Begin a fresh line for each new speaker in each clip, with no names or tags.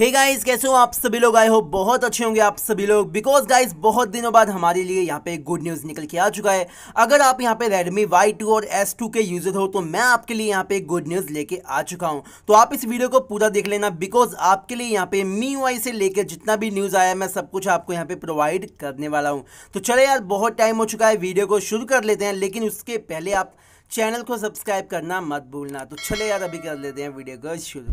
hey guys कैसे हो आप सभी लोग आए हो बहुत अच्छे होंगे आप सभी लोग बिकॉज गाइस बहुत दिनों बाद हमारे लिए यहाँ पे गुड न्यूज़ निकल के आ चुका है अगर आप यहाँ पे Redmi Y2 और S2 के यूज़र हो तो मैं आपके लिए यहाँ पे गुड न्यूज़ लेके आ चुका हूँ तो आप इस वीडियो को पूरा देख लेना बिकॉज आपके लिए यहाँ पे मी वाई से लेकर जितना भी न्यूज़ आया मैं सब कुछ आपको यहाँ पे प्रोवाइड करने वाला हूँ तो चले यार बहुत टाइम हो चुका है वीडियो को शुरू कर लेते हैं लेकिन उसके पहले आप चैनल को सब्सक्राइब करना मत भूलना तो चले यार अभी कर लेते हैं वीडियो को शुरू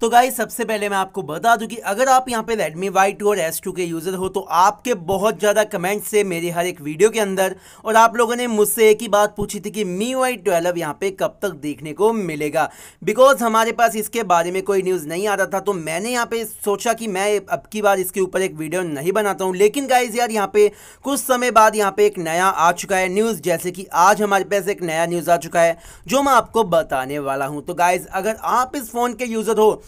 तो गाइज सबसे पहले मैं आपको बता दूं कि अगर आप यहाँ पे Redmi Y2 और S2 के यूज़र हो तो आपके बहुत ज़्यादा कमेंट्स से मेरे हर एक वीडियो के अंदर और आप लोगों ने मुझसे एक ही बात पूछी थी कि मी वाई ट्वेल्व यहाँ पे कब तक देखने को मिलेगा बिकॉज हमारे पास इसके बारे में कोई न्यूज़ नहीं आ रहा था तो मैंने यहाँ पे सोचा कि मैं अब की बार इसके ऊपर एक वीडियो नहीं बनाता हूँ लेकिन गाइज यार यहाँ पे कुछ समय बाद यहाँ पे एक नया आ चुका है न्यूज़ जैसे कि आज हमारे पास एक नया न्यूज़ आ चुका है जो मैं आपको बताने वाला हूँ तो गाइज अगर आप इस फ़ोन के यूज़र हो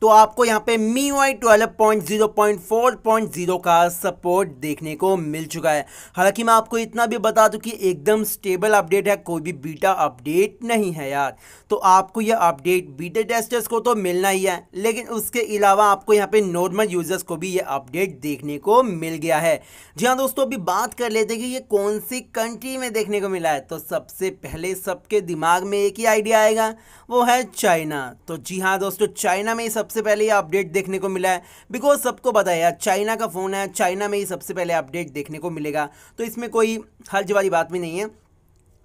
तो आपको यहाँ पे Mi Y twelve point zero point four point zero का सपोर्ट देखने को मिल चुका है हालांकि मैं आपको इतना भी बता दूं कि एकदम स्टेबल अपडेट है कोई भी बीटा अपडेट नहीं है यार तो आपको यह अपडेट बीटा टेस्टर्स को तो मिलना ही है लेकिन उसके अलावा आपको यहाँ पे नॉर्मल यूजर्स को भी यह अपडेट देखने को मिल गया है जी हाँ दोस्तों अभी बात कर लेते कि ये कौन सी कंट्री में देखने को मिला है तो सबसे पहले सबके दिमाग में एक ही आइडिया आएगा वो है चाइना तो जी हाँ दोस्तों चाइना में सब सबसे पहले ये अपडेट देखने को मिला है बिकॉज सबको बताया यार चाइना का फ़ोन है चाइना में ही सबसे पहले अपडेट देखने को मिलेगा तो इसमें कोई हर्ज वाली बात भी नहीं है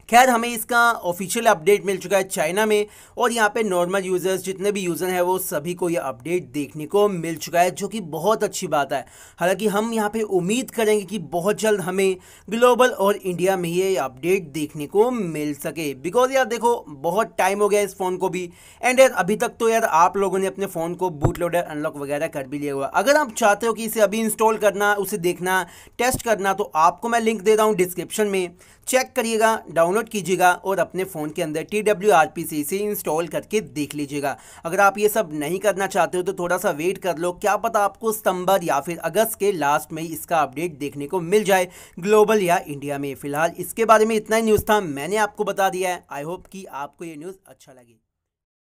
खैर हमें इसका ऑफिशियल अपडेट मिल चुका है चाइना में और यहाँ पे नॉर्मल यूज़र्स जितने भी यूज़र हैं वो सभी को ये अपडेट देखने को मिल चुका है जो कि बहुत अच्छी बात है हालांकि हम यहाँ पे उम्मीद करेंगे कि बहुत जल्द हमें ग्लोबल और इंडिया में ये अपडेट देखने को मिल सके बिकॉज यार देखो बहुत टाइम हो गया इस फ़ोन को भी एंड यार अभी तक तो यार आप लोगों ने अपने फ़ोन को बूट लोडर अनलॉक वगैरह कर भी लिया हुआ अगर आप चाहते हो कि इसे अभी इंस्टॉल करना उसे देखना टेस्ट करना तो आपको मैं लिंक दे रहा हूँ डिस्क्रिप्शन में चेक करिएगा डाउन डाउनलोड कीजिएगा और अपने फ़ोन के अंदर T W R P C से इंस्टॉल करके देख लीजिएगा अगर आप ये सब नहीं करना चाहते हो तो थोड़ा सा वेट कर लो क्या पता आपको सितंबर या फिर अगस्त के लास्ट में इसका अपडेट देखने को मिल जाए ग्लोबल या इंडिया में फिलहाल इसके बारे में इतना ही न्यूज़ था मैंने आपको बता दिया है आई होप कि आपको ये न्यूज़ अच्छा लगे